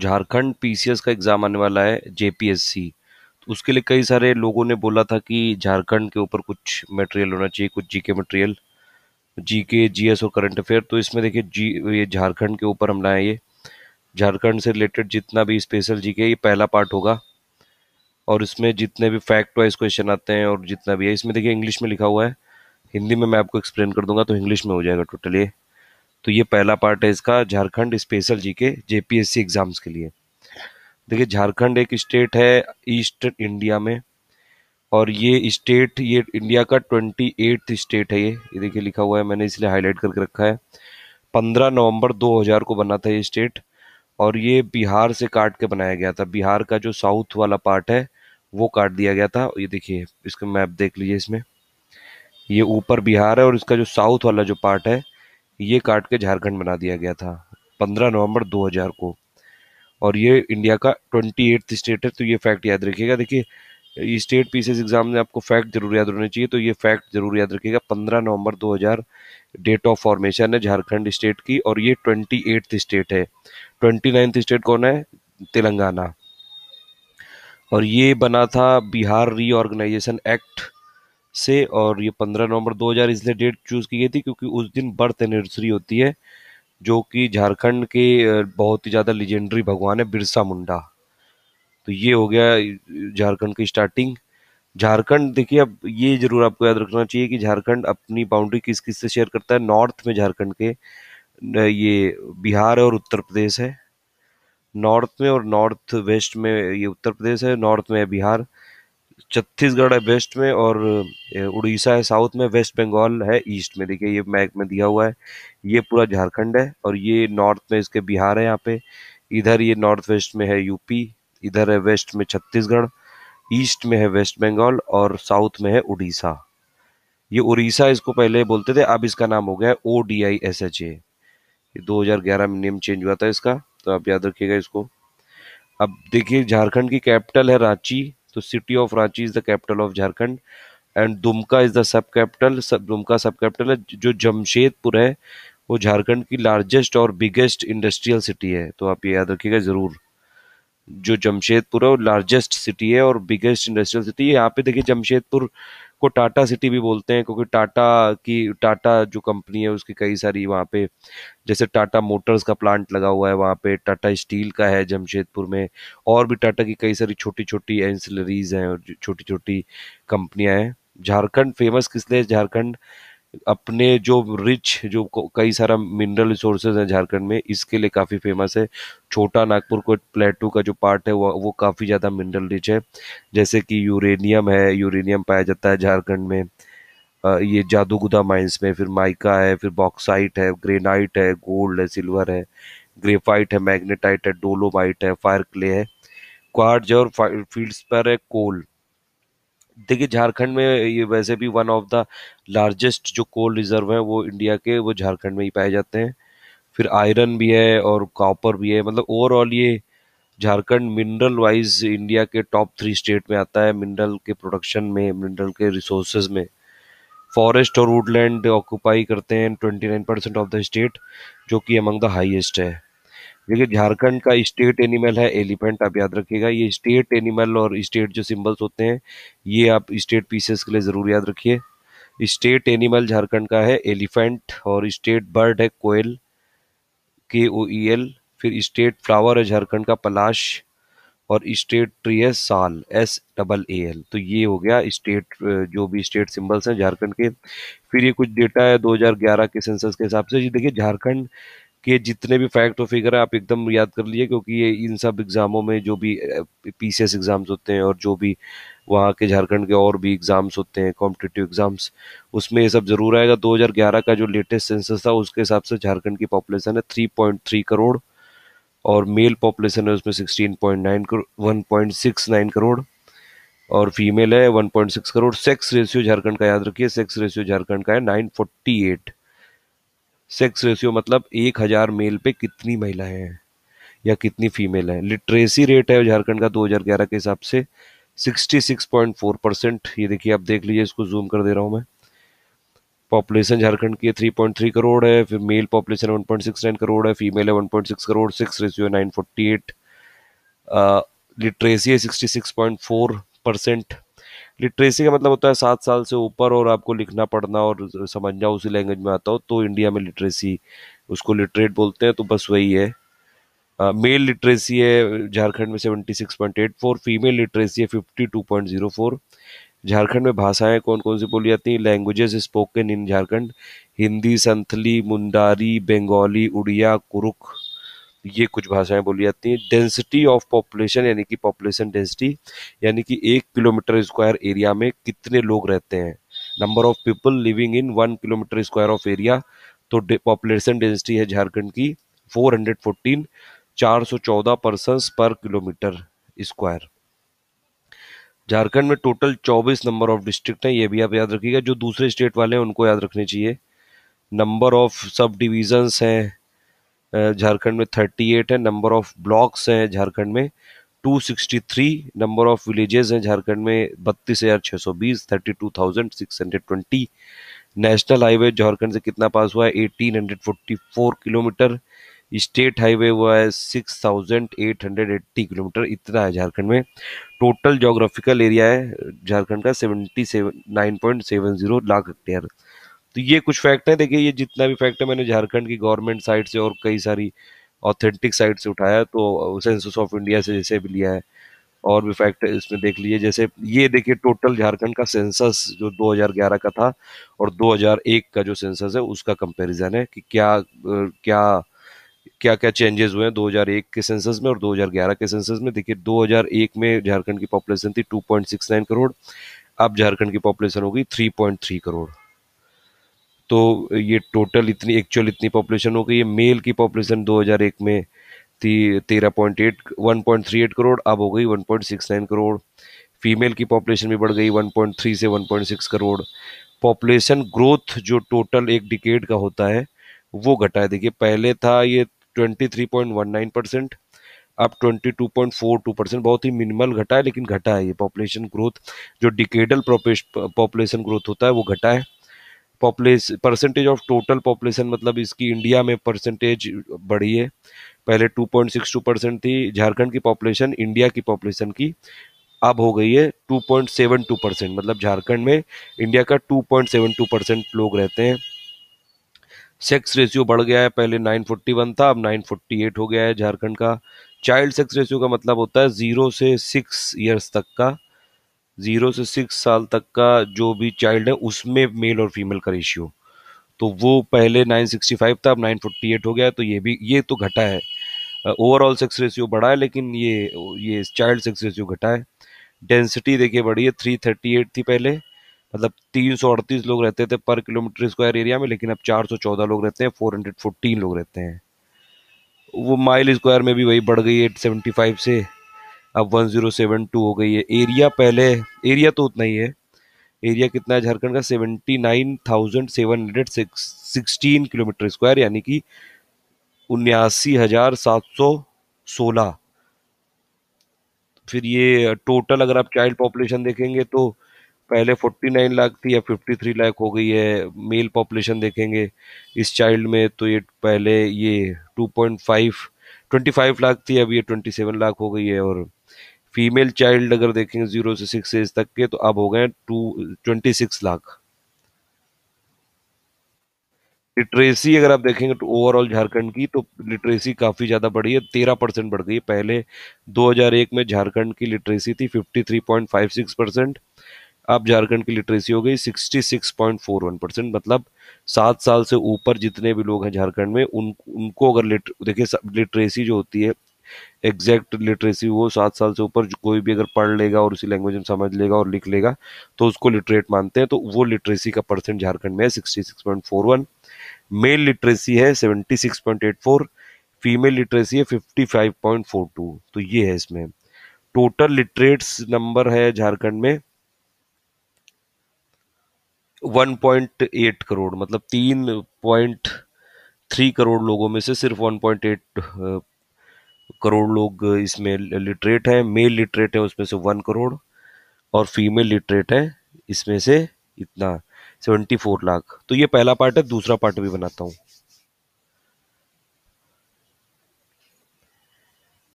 Jharkhand PCS का exam आने वाला है जेपीएससी। तो उसके लिए कई सारे लोगों ने बोला था कि झारखंड के ऊपर कुछ मटेरियल होना चाहिए, कुछ जीके मटेरियल। जीके, जीएस और करंट अफेयर तो इसमें देखिए जी ये झारखंड के ऊपर हम लाए ये। झारखंड से रिलेटेड जितना भी स्पेशल जीके ये पहला पार्ट होगा और इसमें जितने भी फैक्ट वाइज क्वेश्चन आते हैं और जितना भी है इसमें देखिए इंग्लिश में लिखा हुआ है। हिंदी में मैं आपको एक्सप्लेन कर दूंगा तो इंग्लिश में हो जाएगा टोटल ये। तो ये पहला पार्ट है इसका झारखंड स्पेशल जी के जेपीएससी एग्ज़ाम्स के लिए देखिए झारखंड एक स्टेट है ईस्ट इंडिया में और ये स्टेट ये इंडिया का ट्वेंटी एट्थ स्टेट है ये ये देखिए लिखा हुआ है मैंने इसलिए हाईलाइट करके रखा है पंद्रह नवंबर हज़ार को बना था ये स्टेट और ये बिहार से काट के बनाया गया था बिहार का जो साउथ वाला पार्ट है वो काट दिया गया था ये देखिए इसका मैप देख लीजिए इसमें ये ऊपर बिहार है और इसका जो साउथ वाला जो पार्ट है ये काट के झारखंड बना दिया गया था 15 नवंबर 2000 को और ये इंडिया का ट्वेंटी एट्थ स्टेट है तो ये फैक्ट याद रखिएगा देखिए स्टेट पीसेस एग्जाम में आपको फैक्ट जरूर याद होने चाहिए तो ये फैक्ट जरूर याद रखिएगा 15 नवंबर 2000 डेट ऑफ फॉर्मेशन है झारखंड स्टेट की और ये ट्वेंटी एट्थ स्टेट है ट्वेंटी नाइन्थ स्टेट कौन है तेलंगाना और ये बना था बिहार रीऑर्गेनाइजेशन एक्ट से और ये 15 नवंबर 2000 इसलिए डेट चूज़ की गई थी क्योंकि उस दिन बर्थ एनिवर्सरी होती है जो कि झारखंड के बहुत ही ज़्यादा लेजेंडरी भगवान है बिरसा मुंडा तो ये हो गया झारखंड की स्टार्टिंग झारखंड देखिए अब ये जरूर आपको याद रखना चाहिए कि झारखंड अपनी बाउंड्री किस किस से शेयर करता है नॉर्थ में झारखंड के ये बिहार और उत्तर प्रदेश है नॉर्थ में और नॉर्थ वेस्ट में ये उत्तर प्रदेश है नॉर्थ में है बिहार छत्तीसगढ़ है वेस्ट में और उड़ीसा है साउथ में वेस्ट बंगाल है ईस्ट में देखिए ये मैप में दिया हुआ है ये पूरा झारखंड है और ये नॉर्थ में इसके बिहार है यहाँ पे इधर ये नॉर्थ वेस्ट में है यूपी इधर है वेस्ट में छत्तीसगढ़ ईस्ट में है वेस्ट बंगाल और साउथ में है उड़ीसा ये उड़ीसा इसको पहले बोलते थे अब इसका नाम हो गया है O D I S H A दो हजार ग्यारह में नेम चेंज हुआ था इसका तो आप याद रखिएगा इसको अब देखिए झारखंड की कैपिटल है रांची तो city of Ranchi is the capital of Jharkhand and Dumka is the sub capital Dumka sub capital है जो जमशेदपुर है वो झारखंड की लार्जेस्ट और बिगेस्ट इंडस्ट्रियल सिटी है तो आप ये याद रखिएगा ज़रूर जो जमशेदपुर है वो लार्जेस्ट सिटी है और बिगेस्ट इंडस्ट्रियल सिटी है यहाँ पे देखिए जमशेदपुर को टाटा सिटी भी बोलते हैं क्योंकि टाटा की टाटा जो कंपनी है उसकी कई सारी वहाँ पे जैसे टाटा मोटर्स का प्लांट लगा हुआ है वहाँ पे टाटा स्टील का है जमशेदपुर में और भी टाटा की कई सारी छोटी छोटी एंसिलरीज हैं और छोटी छोटी कंपनियाँ हैं झारखंड फेमस किस लिए झारखंड अपने जो रिच जो कई सारा मिनरल रिसोर्सेज है झारखंड में इसके लिए काफ़ी फेमस है छोटा नागपुर को प्लेटू का जो पार्ट है वो वो काफ़ी ज़्यादा मिनरल रिच है जैसे कि यूरेनियम है यूरेनियम पाया जाता है झारखंड में ये जादूगुदा माइंस में फिर माइका है फिर बॉक्साइट है ग्रेनाइट है गोल्ड है सिल्वर है ग्रेफाइट है मैग्नेटाइट है डोलोमाइट है फायर क्ले है क्वार्ज और फील्ड्स पर है कोल देखिए झारखंड में ये वैसे भी वन ऑफ द लार्जेस्ट जो कोल रिजर्व है वो इंडिया के वो झारखंड में ही पाए जाते हैं फिर आयरन भी है और कॉपर भी है मतलब ओवरऑल ये झारखंड मिनरल वाइज इंडिया के टॉप थ्री स्टेट में आता है मिनरल के प्रोडक्शन में मिनरल के रिसोर्सेज में फॉरेस्ट और वुडलैंड ऑक्यूपाई करते हैं twenty nine percent of the state जो कि अमंग द हाईएस्ट है देखिए झारखंड का स्टेट एनिमल है एलिफेंट आप याद रखिएगा ये स्टेट एनिमल और स्टेट जो सिंबल्स होते हैं ये आप स्टेट पीसेस के लिए ज़रूर याद रखिए स्टेट एनिमल झारखंड का है एलिफेंट और स्टेट बर्ड है कोयल के ओ ई एल फिर स्टेट फ्लावर है झारखंड का पलाश और स्टेट ट्री है साल एस डबल ए एल तो ये हो गया स्टेट जो भी स्टेट सिंबल्स हैं झारखंड के फिर ये कुछ डेटा है 2011 के सेंसस के हिसाब से ये देखिए झारखंड कि जितने भी फैक्ट और फिगर है आप एकदम याद कर लिए क्योंकि ये इन सब एग्ज़ामों में जो भी पीसीएस एग्ज़ाम्स होते हैं और जो भी वहाँ के झारखंड के और भी एग्ज़ाम्स होते हैं कॉम्पिटेटिव एग्ज़ाम्स उसमें ये सब ज़रूर आएगा 2011 का जो लेटेस्ट सेंसस था उसके हिसाब से झारखंड की पॉपुलेशन है 3.3 करोड़ और मेल पॉपुलेशन है उसमें 16.9 करोड़ 1.69 करोड़ और फीमेल है 1.6 करोड़ सेक्स रेशियो झारखंड का याद रखिए सेक्स रेशियो झारखंड का है 948 सेक्स रेशियो मतलब एक हजार मेल पे कितनी महिलाएं हैं या कितनी फीमेल हैं लिटरेसी रेट है झारखंड का 2011 के हिसाब से 66.4 परसेंट ये देखिए आप देख लीजिए इसको जूम कर दे रहा हूँ मैं पॉपुलेशन झारखंड की 3.3 करोड़ है फिर मेल पॉपुलेशन 1.69 करोड़ है फीमेल है 1.6 crore sex ratio nine forty eight literacy है फोर परसेंट लिटरेसी का मतलब होता है सात साल से ऊपर और आपको लिखना पढ़ना और समझना उसी लैंग्वेज में आता हो तो इंडिया में लिटरेसी उसको लिटरेट बोलते हैं तो बस वही है मेल लिटरेसी है झारखंड में seventy six point eight four female literacy है fifty two point zero four Jharkhand में भाषाएं कौन कौन सी बोली जाती हैं languages spoken in Jharkhand Hindi Santhali Mundari Bengali Oriya Kurukh ये कुछ भाषाएं बोली जाती हैं डेंसिटी ऑफ पॉपुलेशन यानी कि पॉपुलेशन डेंसिटी यानी कि एक किलोमीटर स्क्वायर एरिया में कितने लोग रहते हैं number of people living in one kilometre square of area तो पॉपुलेशन डेंसिटी है झारखंड की 414 414 पर्सन पर किलोमीटर स्क्वायर झारखंड में टोटल 24 नंबर ऑफ डिस्ट्रिक्ट हैं ये भी आप याद रखिएगा जो दूसरे स्टेट वाले हैं उनको याद रखने चाहिए नंबर ऑफ सब डिविजन्स हैं झारखंड में 38 है नंबर ऑफ ब्लॉक्स हैं झारखंड में 263 नंबर ऑफ विलेजेस हैं झारखंड में बत्तीस हज़ार छः सौ बीस thirty two thousand six hundred twenty national highway Jharkhand से कितना पास हुआ है eighteen hundred forty four kilometre state highway हुआ है six thousand eight hundred eighty kilometre इतना है झारखंड में टोटल जोग्राफिकल एरिया है झारखंड का 77 seven nine point seven zero lakh hectare तो ये कुछ फैक्ट है देखिए ये जितना भी फैक्ट है मैंने झारखंड की गवर्नमेंट साइट से और कई सारी ऑथेंटिक साइट से उठाया तो सेंसस ऑफ इंडिया से जैसे भी लिया है और भी फैक्ट इसमें देख लीजिए जैसे ये देखिए टोटल झारखंड का सेंसस जो 2011 का था और 2001 का जो सेंसस है उसका कंपैरिजन है कि क्या क्या क्या क्या चेंजेस हुए हैं 2001 के सेंसस में और 2011 के सेंसस में देखिए 2001 में झारखंड की पॉपुलेशन थी 2.69 करोड़ अब झारखंड की पॉपुलेशन हो गई 3.3 करोड़ तो ये टोटल इतनी एक्चुअल इतनी पॉपुलेशन हो गई है मेल की पॉपुलेशन 2001 में थी तेरह point eight one point three eight crore अब हो गई one point six nine crore female की पॉपुलेशन भी बढ़ गई वन पॉइंट थ्री से one point six crore population growth जो टोटल एक डिकेड का होता है वो घटा है देखिए पहले था ये twenty three point one nine percent अब twenty two point four two percent बहुत ही मिनिमल घटा है लेकिन घटा है ये पॉपुलेशन ग्रोथ जो डिकेडल पॉपुलेशन ग्रोथ होता है वो घटा है population percentage of total population मतलब इसकी इंडिया में परसेंटेज बढ़ी है पहले 2.62 परसेंट थी झारखंड की पॉपुलेशन इंडिया की पॉपुलेशन की अब हो गई है 2.72 परसेंट मतलब झारखंड में इंडिया का 2.72 परसेंट लोग रहते हैं सेक्स रेशियो बढ़ गया है पहले 941 था अब 948 हो गया है झारखंड का चाइल्ड सेक्स रेशियो का मतलब होता है जीरो से सिक्स ईयर्स तक का ज़ीरो से सिक्स साल तक का जो भी चाइल्ड है उसमें मेल और फीमेल का रेशियो तो वो पहले 965 था अब 948 हो गया है तो ये भी ये तो घटा है ओवरऑल सेक्स रेशियो बढ़ा है लेकिन ये ये चाइल्ड सेक्स रेशियो घटा है डेंसिटी देखिए बढ़ी है एट थी पहले मतलब तीन लोग रहते थे पर किलोमीटर स्क्वायर एरिया में लेकिन अब 414 लोग रहते हैं 414 लोग रहते हैं वो माइल स्क्वायर में भी वही बढ़ गई है 75 से अब 1072 हो गई है एरिया पहले एरिया तो उतना ही है एरिया कितना है झारखंड का 79,716 किलोमीटर स्क्वायर यानी कि उन्यासी हजार सात सौ सोलह फिर ये टोटल अगर आप चाइल्ड पॉपुलेशन देखेंगे तो पहले 49 लाख थी या 53 लाख हो गई है मेल पॉपुलेशन देखेंगे इस चाइल्ड में तो ये पहले ये ट्वेंटी फाइव लाख थी अभी ये ट्वेंटी सेवन लाख हो गई है और फीमेल चाइल्ड अगर देखेंगे जीरो से सिक्स एज तक के तो अब हो गए two twenty six lakh literacy अगर आप देखेंगे तो ओवरऑल झारखंड की तो लिटरेसी काफ़ी ज़्यादा बढ़ी है तेरह परसेंट बढ़ गई है पहले 2001 में झारखंड की लिटरेसी थी 53.56 परसेंट अब झारखंड की लिटरेसी हो गई 66.41 परसेंट मतलब सात साल से ऊपर जितने भी लोग हैं झारखंड में उन उनको अगर लिट देखिए लिटरेसी जो होती है एग्जैक्ट लिटरेसी वो सात साल से ऊपर कोई भी अगर पढ़ लेगा और उसी लैंग्वेज में समझ लेगा और लिख लेगा तो उसको लिटरेट मानते हैं तो वो लिटरेसी का परसेंट झारखंड में है sixty six point four one male literacy है seventy six point eight four female literacy है fifty five point four two तो ये है इसमें टोटल लिटरेट्स नंबर है झारखंड में 1.8 करोड़ मतलब तीन पॉइंट थ्री करोड़ लोगों में से सिर्फ 1.8 करोड़ लोग इसमें लिटरेट हैं मेल लिटरेट हैं उसमें से वन करोड़ और फीमेल लिटरेट हैं इसमें से इतना सेवेंटी फोर लाख तो ये पहला पार्ट है दूसरा पार्ट भी बनाता हूँ